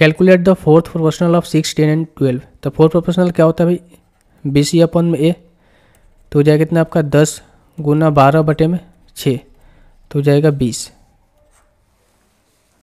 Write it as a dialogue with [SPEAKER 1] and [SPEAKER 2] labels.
[SPEAKER 1] calculate the fourth proportional of six ten and twelve तो fourth proportional क्या होता है भाई बी सी अपन में ए तो हो जाएगा कितना आपका दस गुना बारह बटे में छः तो हो जाएगा बीस